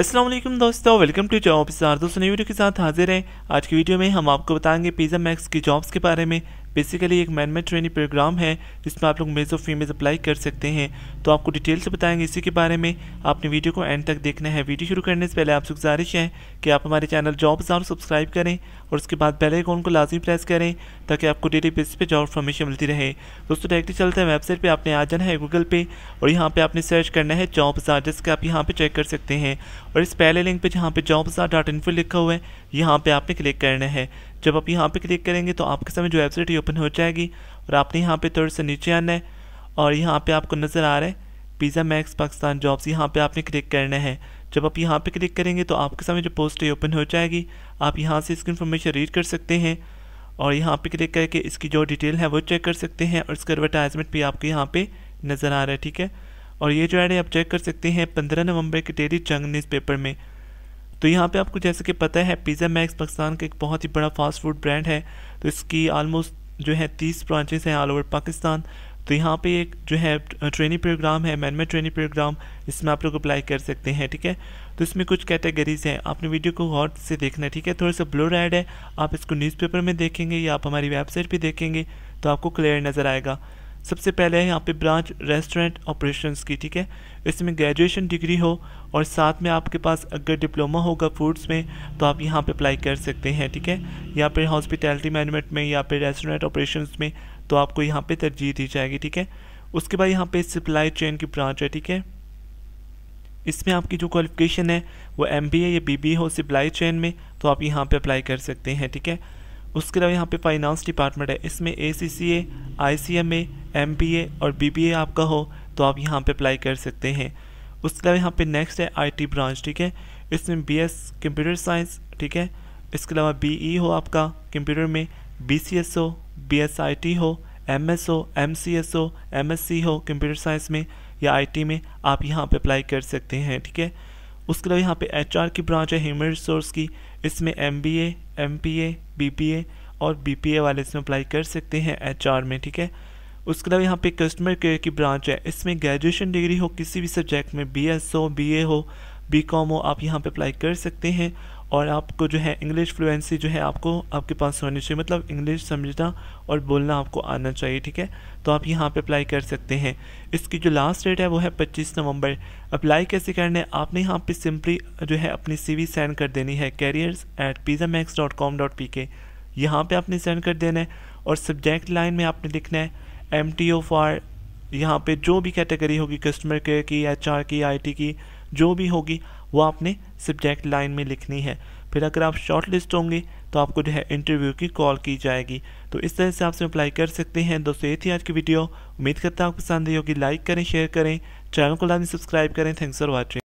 असलम दोस्तों welcome to job दोस्तों नई वीडियो के साथ हाजिर हैं आज की वीडियो में हम आपको बताएंगे पिज़्ज़ा मैक्स की जॉब्स के बारे में बेसिकली एक मैनमेड ट्रेनिंग प्रोग्राम है जिसमें आप लोग मेज और फीमेज अप्लाई कर सकते हैं तो आपको डिटेल से बताएंगे इसी के बारे में आपने वीडियो को एंड तक देखना है वीडियो शुरू करने से पहले आपसे गुजारिश है कि आप हमारे चैनल जॉब ज़ार सब्सक्राइब करें और उसके बाद पहले अकाउंट को लाजमी प्रेस करें ताकि आपको डेली बेसिस पर जॉब इन्फॉर्मेशन मिलती रहे दोस्तों डायरेक्टली चलते हैं वेबसाइट पर आपने आ जाना है गूगल पे और यहाँ पर आपने सर्च करना है जॉब ज़ार जिसके आप यहाँ पर चेक कर सकते हैं और इस पहले लिंक पर जहाँ पे जॉब ज़ार डॉट लिखा हुआ है यहाँ पर आपने क्लिक करना है जब आप यहाँ पे क्लिक करेंगे तो आपके सामने जो वेबसाइट ही ओपन हो जाएगी और आपने यहाँ पे थोड़ा सा नीचे आना है और यहाँ पे आपको नज़र आ रहा है पिज़ा मैक्स पाकिस्तान जॉब्स यहाँ पे आपने क्लिक करना है जब आप यहाँ पे क्लिक करेंगे तो आपके सामने जो पोस्ट है ओपन हो जाएगी आप यहाँ से इसकी इन्फॉर्मेशन रीड कर सकते हैं और यहाँ पर क्लिक करके इसकी जो डिटेल है वो चेक कर सकते हैं और इसका एडवर्टाइजमेंट भी आपको यहाँ पर नज़र आ रहा है ठीक है और ये जो एड है आप चेक कर सकते हैं पंद्रह नवंबर के डेली जंग न्यूज़पेपर में तो यहाँ पे आपको जैसे कि पता है पिज़्ज़ा मैक्स पाकिस्तान का एक बहुत ही बड़ा फास्ट फूड ब्रांड है तो इसकी आलमोस्ट जो है तीस ब्रांचेस हैं ऑल ओवर पाकिस्तान तो यहाँ पे एक जो है ट्रेनिंग प्रोग्राम है मैनमेड ट्रेनिंग प्रोग्राम इसमें आप लोग अप्लाई कर सकते हैं ठीक है तो इसमें कुछ कैटेगरीज हैं आपने वीडियो को गौर से देखना है ठीक है थोड़ा सा ब्लू रेड है आप इसको न्यूज़पेपर में देखेंगे या आप हमारी वेबसाइट पर देखेंगे तो आपको क्लियर नज़र आएगा सबसे पहले है यहाँ पे ब्रांच रेस्टोरेंट ऑपरेशंस की ठीक है इसमें ग्रेजुएशन डिग्री हो और साथ में आपके पास अगर डिप्लोमा होगा फूड्स में तो आप यहाँ पे अप्लाई कर सकते हैं ठीक है या फिर हॉस्पिटैलिटी मैनेजमेंट में या फिर रेस्टोरेंट ऑपरेशन में तो आपको यहाँ पर तरजीह दी जाएगी ठीक है उसके बाद यहाँ पर सप्लाई चेन की ब्रांच है ठीक है इसमें आपकी जो क्वालिफिकेशन है वो एम बी या बी बी हो सप्लाई चेन में तो आप यहाँ पर अप्लाई कर सकते हैं ठीक है उसके अलावा यहाँ पे फाइनेंस डिपार्टमेंट है इसमें A C C A I C M A M और बी आपका हो तो आप यहाँ पर अप्लाई कर सकते हैं उसके अलावा यहाँ पर नेक्स्ट है आई ब्रांच ठीक है इसमें एस कंप्यूटर साइंस ठीक है इसके अलावा बी e हो आपका कंप्यूटर में बी सी टी हो एस एम हो एस हो एम हो सी हो कंप्यूटर साइंस में या आईटी में आप यहाँ पे अप्लाई कर सकते हैं ठीक है उसके अलावा यहाँ पे एचआर की ब्रांच है ह्यूमन रिसोर्स की इसमें एमबीए एमपीए बीपीए और बीपीए वाले इसमें अप्लाई कर सकते हैं एचआर में ठीक है उसके अलावा यहाँ पे कस्टमर केयर की ब्रांच है इसमें ग्रेजुएशन डिग्री हो किसी भी सब्जेक्ट में बी एस हो बी ए हो बी कॉम हो आप यहाँ पे अप्लाई कर सकते हैं और आपको जो है इंग्लिश फ्लुएंसी जो है आपको आपके पास होनी चाहिए मतलब इंग्लिश समझना और बोलना आपको आना चाहिए ठीक है तो आप यहाँ पे अप्लाई कर सकते हैं इसकी जो लास्ट डेट है वो है 25 नवंबर अप्लाई कैसे करना है आपने यहाँ पे सिंपली जो है अपनी सीवी सेंड कर देनी है careers at Pizza Max dot com dot P K यहाँ पर आपने सेंड कर देना है और सब्जेक्ट लाइन में आपने लिखना है एम टी ओ फार यहाँ पर जो भी कैटेगरी होगी कस्टमर केयर की एच आर की आई टी की जो भी होगी वो आपने सब्जेक्ट लाइन में लिखनी है फिर अगर आप शॉर्ट लिस्ट होंगे तो आपको जो है इंटरव्यू की कॉल की जाएगी तो इस तरह से आपसे अप्लाई कर सकते हैं दोस्तों ये थी आज की वीडियो उम्मीद करता हूँ आपको पसंद आई होगी लाइक करें शेयर करें चैनल को लाने सब्सक्राइब करें थैंक्स फॉर वॉचिंग